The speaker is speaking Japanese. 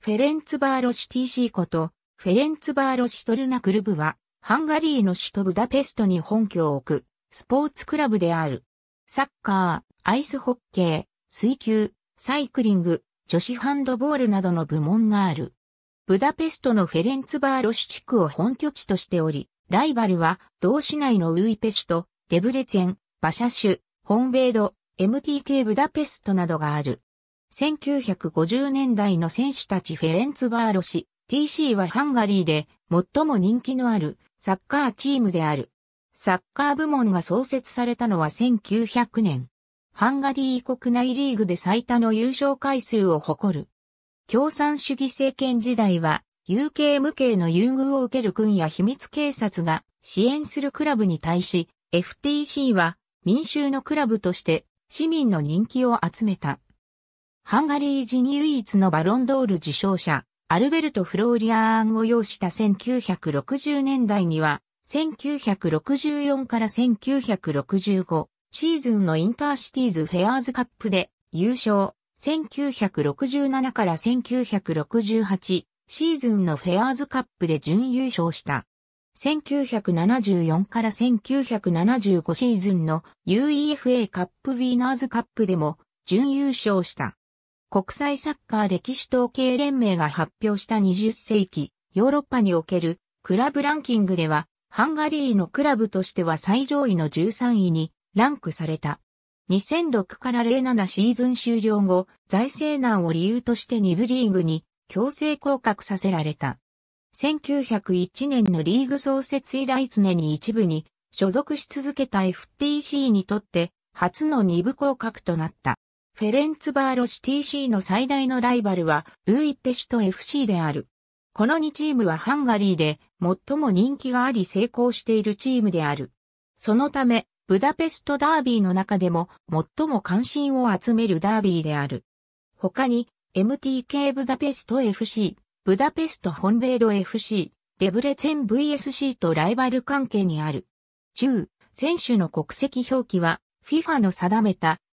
フェレンツバーロシ TC こと、フェレンツバーロシトルナクルブは、ハンガリーの首都ブダペストに本拠を置く、スポーツクラブである。サッカー、アイスホッケー、水球、サイクリング、女子ハンドボールなどの部門がある。ブダペストのフェレンツバーロシ地区を本拠地としており、ライバルは同市内のウイペシュと、デブレツェン、バシャシュ、ホンベード、MTK ブダペストなどがある。1950年代の選手たちフェレンツバーロシ、TC はハンガリーで最も人気のあるサッカーチームである。サッカー部門が創設されたのは1900年。ハンガリー国内リーグで最多の優勝回数を誇る。共産主義政権時代は、有形無形の優遇を受ける軍や秘密警察が支援するクラブに対し、FTC は民衆のクラブとして市民の人気を集めた。ハンガリー人唯一のバロンドール受賞者、アルベルト・フローリアーンを擁した1960年代には、1964から1965シーズンのインターシティーズ・フェアーズカップで優勝、1967から1968シーズンのフェアーズカップで準優勝した。1974から1975シーズンの UEFA カップウィーナーズカップでも準優勝した。国際サッカー歴史統計連盟が発表した20世紀、ヨーロッパにおけるクラブランキングでは、ハンガリーのクラブとしては最上位の13位にランクされた。2006から07シーズン終了後、財政難を理由として2部リーグに強制降格させられた。1901年のリーグ創設以来常に一部に所属し続けた FTC にとって初の2部降格となった。フェレンツバーロシ TC の最大のライバルは、ウーイッペシュト FC である。この2チームはハンガリーで最も人気があり成功しているチームである。そのため、ブダペストダービーの中でも最も関心を集めるダービーである。他に、MTK ブダペスト FC、ブダペスト本ード FC、デブレツェン VSC とライバル関係にある。中、選手の国籍表記は、FIFA の定めた